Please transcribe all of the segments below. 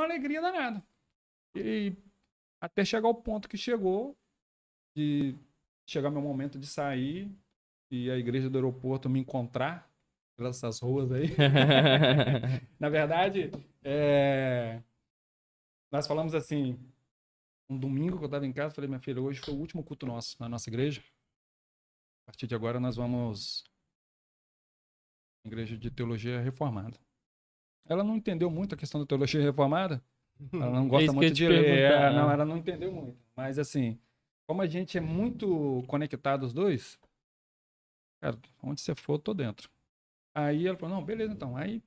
uma alegria danada. E até chegar ao ponto que chegou, de chegar meu momento de sair e a igreja do aeroporto me encontrar pelas ruas aí. Na verdade, é... nós falamos assim, um domingo que eu estava em casa, falei, minha filha, hoje foi o último culto nosso na nossa igreja. A partir de agora nós vamos igreja de teologia reformada. Ela não entendeu muito a questão da teologia reformada. Ela não gosta é muito de ler. É, não, né? ela não entendeu muito. Mas assim, como a gente é muito conectado os dois, cara, onde você for, eu tô dentro. Aí ela falou, não, beleza então. Aí,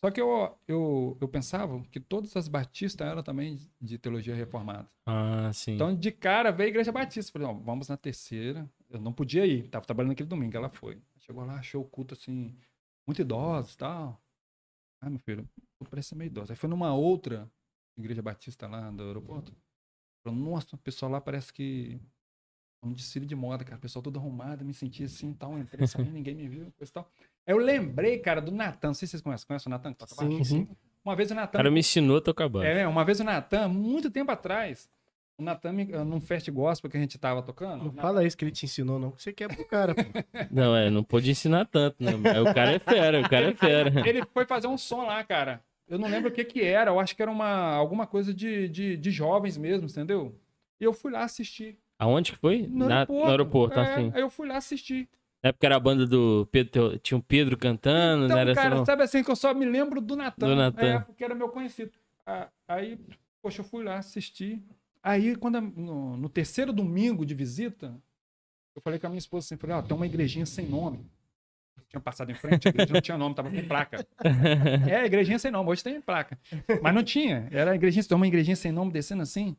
só que eu, eu, eu pensava que todas as batistas eram também de teologia reformada. Ah, sim. Então, de cara, veio a igreja batista. Falei, não, vamos na terceira. Eu não podia ir, tava trabalhando aquele domingo, ela foi. Chegou lá, achou o culto assim, muito idosos e tal. Ah, meu filho, tu parece é meio idoso. Aí foi numa outra igreja batista lá do aeroporto. Falou, nossa, o pessoal lá parece que é um desfile de moda, cara. O pessoal todo arrumado, me senti assim tal. Entrei, saí, ninguém me viu, coisa tal. Aí eu lembrei, cara, do Natan. Não sei se vocês conhecem, conhecem o Natan sim, Sim. Uma vez o Natan. O cara me ensinou a tocar baixo. É, uma vez o Natan, muito tempo atrás, Natan, num fest gospel que a gente tava tocando. Não fala isso que ele te ensinou, não, que você quer é pro cara, pô. Não, é, não pôde ensinar tanto, né? O cara é fera, o cara é fera. Ele foi fazer um som lá, cara. Eu não lembro o que que era, eu acho que era uma, alguma coisa de, de, de jovens mesmo, entendeu? E eu fui lá assistir. Aonde que foi? No Na, aeroporto. No aeroporto, ah, é, assim. Aí eu fui lá assistir. Na época era a banda do Pedro, tinha um Pedro cantando, então, né? cara, sabe assim, que eu só me lembro do Natan. Do Natan. É, porque era meu conhecido. Ah, aí, poxa, eu fui lá assistir. Aí, quando é no, no, terceiro domingo de visita, eu falei com a minha esposa assim, falei, ó, oh, tem uma igrejinha sem nome. Eu tinha passado em frente, a igreja não tinha nome, tava sem placa. é, igrejinha sem nome, hoje tem placa. Mas não tinha, era igrejinha, tem uma igrejinha sem nome descendo assim.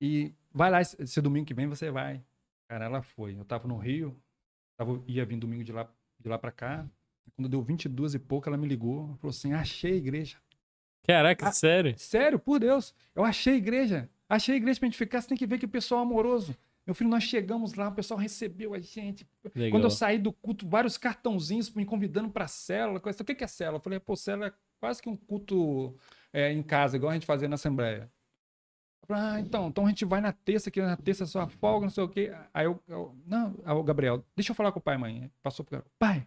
E vai lá, esse, esse domingo que vem você vai. Cara, ela foi. Eu tava no Rio, tava, ia vir domingo de lá, de lá pra cá. Quando deu 22 e pouco, ela me ligou, falou assim, achei a igreja. Caraca, ah, sério? Sério, por Deus. Eu achei a igreja. Achei a igreja pra gente ficar, você tem que ver que o pessoal é amoroso. Meu filho, nós chegamos lá, o pessoal recebeu a gente. Legal. Quando eu saí do culto, vários cartãozinhos me convidando pra célula. Coisa, o que é célula? Eu falei, pô, célula é quase que um culto é, em casa, igual a gente fazia na Assembleia. ah, então, então a gente vai na terça, que na terça é só folga, não sei o quê. Aí eu, eu não, o Gabriel, deixa eu falar com o pai e mãe. Passou pro cara, pai,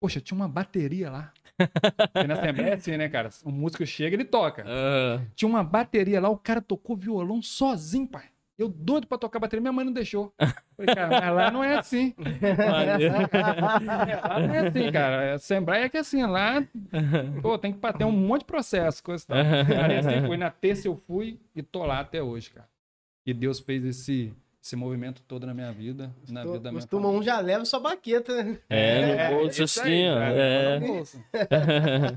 Poxa, tinha uma bateria lá. Porque na Assembleia é assim, né, cara? O músico chega, ele toca. Uh. Tinha uma bateria lá, o cara tocou violão sozinho, pai. Eu doido pra tocar bateria, minha mãe não deixou. Falei, cara, mas lá não é assim. lá não é assim, cara. Assembleia é que é assim, lá pô, tem que bater um monte de processo, coisa e tal. assim foi. Na terça eu fui e tô lá até hoje, cara. E Deus fez esse esse movimento todo na minha vida, Estou, na vida da minha Costuma família. um já leva sua baqueta, né? É, é no é, é bolso assim, ó. É.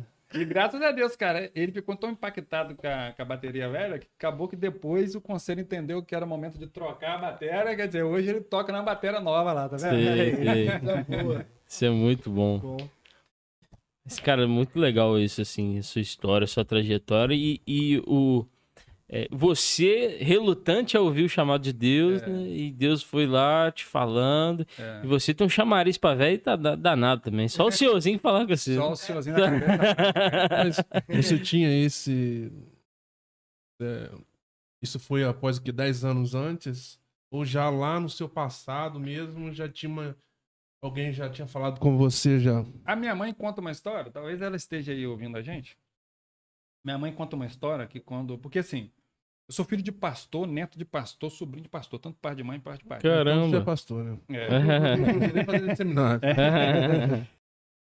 E graças a Deus, cara, ele ficou tão impactado com a, com a, bateria velha que acabou que depois o conselho entendeu que era momento de trocar a bateria. Quer dizer, hoje ele toca na bateria nova lá, tá vendo? isso é muito bom. bom. Esse cara é muito legal isso, assim, sua história, sua trajetória e, e o é, você relutante a ouvir o chamado de Deus, é. né? E Deus foi lá te falando. É. E você tem um chamariz pra velho e tá danado também. Só o senhorzinho falar com você. Só o senhorzinho na cabeça. Mas você tinha esse. É, isso foi após o que 10 anos antes? Ou já lá no seu passado mesmo, já tinha uma... Alguém já tinha falado com você já? A minha mãe conta uma história, talvez ela esteja aí ouvindo a gente. Minha mãe conta uma história que quando. Porque assim, eu sou filho de pastor, neto de pastor, sobrinho de pastor, tanto parte de mãe, parte de pai. Caramba. Então, você é pastor, né? É. Eu, eu, eu, eu, eu, eu, eu, eu,